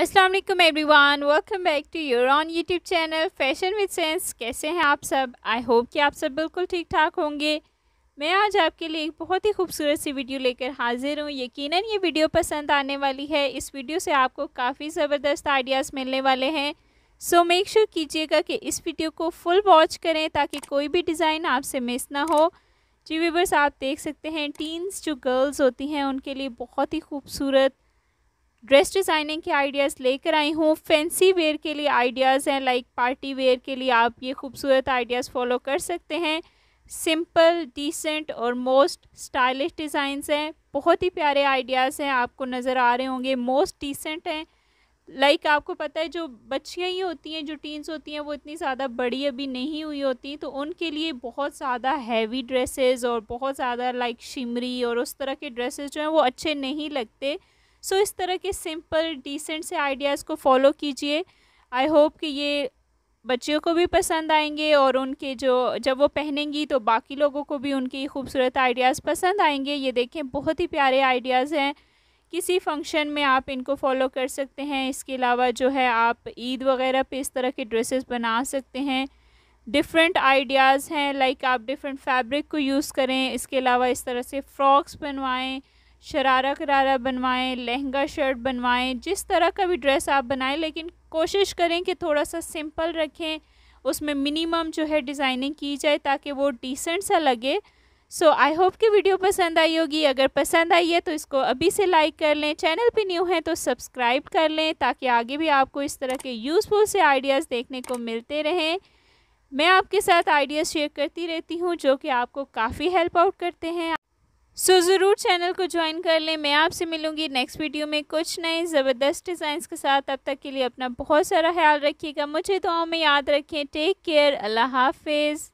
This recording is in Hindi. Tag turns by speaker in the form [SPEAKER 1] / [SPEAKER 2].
[SPEAKER 1] Aslam everyone welcome back to your own YouTube channel fashion with sense कैसे हैं आप सब आई होप कि आप सब बिल्कुल ठीक ठाक होंगे मैं आज आपके लिए एक बहुत ही खूबसूरत सी वीडियो लेकर हाजिर हूँ यकीन ये वीडियो पसंद आने वाली है इस वीडियो से आपको काफ़ी ज़बरदस्त आइडियाज़ मिलने वाले हैं सो मेक श्योर कीजिएगा कि इस वीडियो को फुल वॉच करें ताकि कोई भी डिज़ाइन आपसे मिस ना हो जी व्यूबर्स आप देख सकते हैं टीन्स जो गर्ल्स होती हैं उनके लिए बहुत ही खूबसूरत ड्रेस डिज़ाइनिंग के आइडियाज़ लेकर आई हूँ फैंसी वेयर के लिए आइडियाज़ हैं लाइक पार्टी वेयर के लिए आप ये खूबसूरत आइडियाज़ फॉलो कर सकते हैं सिंपल डिसेंट और मोस्ट स्टाइलिश डिज़ाइंस हैं बहुत ही प्यारे आइडियाज़ हैं आपको नज़र आ रहे होंगे मोस्ट डिसेंट हैं लाइक like आपको पता है जो बच्चियाँ ही होती हैं जो टीन्स होती हैं वो इतनी ज़्यादा बड़ी अभी नहीं हुई होती तो उनके लिए बहुत ज़्यादा हैवी ड्रेसेस और बहुत ज़्यादा लाइक शिमरी और उस तरह के ड्रेसेस जो हैं वो अच्छे नहीं लगते सो इस तरह के सिंपल डिसेंट से आइडियाज़ को फॉलो कीजिए आई होप कि ये बच्चियों को भी पसंद आएंगे और उनके जो जब वो पहनेंगी तो बाकी लोगों को भी उनके खूबसूरत आइडियाज़ पसंद आएंगे ये देखें बहुत ही प्यारे आइडियाज़ हैं किसी फंक्शन में आप इनको फॉलो कर सकते हैं इसके अलावा जो है आप ईद वगैरह पे इस तरह के ड्रेसेस बना सकते हैं डिफरेंट आइडियाज़ हैं लाइक आप डिफरेंट फैब्रिक को यूज़ करें इसके अलावा इस तरह से फ्रॉक्स बनवाएँ शरारा करारा बनवाएं लहंगा शर्ट बनवाएं जिस तरह का भी ड्रेस आप बनाएं लेकिन कोशिश करें कि थोड़ा सा सिंपल रखें उसमें मिनिमम जो है डिज़ाइनिंग की जाए ताकि वो डिसेंट सा लगे सो आई होप कि वीडियो पसंद आई होगी अगर पसंद आई है तो इसको अभी से लाइक कर लें चैनल पे न्यू है तो सब्सक्राइब कर लें ताकि आगे भी आपको इस तरह के यूज़फुल से आइडियाज़ देखने को मिलते रहें मैं आपके साथ आइडियाज़ शेयर करती रहती हूँ जो कि आपको काफ़ी हेल्प आउट करते हैं सो so, ज़रूर चैनल को ज्वाइन कर लें मैं आपसे मिलूंगी नेक्स्ट वीडियो में कुछ नए ज़बरदस्त डिज़ाइंस के साथ अब तक के लिए अपना बहुत सारा ख्याल रखिएगा मुझे दुआओं में याद रखें टेक केयर अल्लाह हाफिज़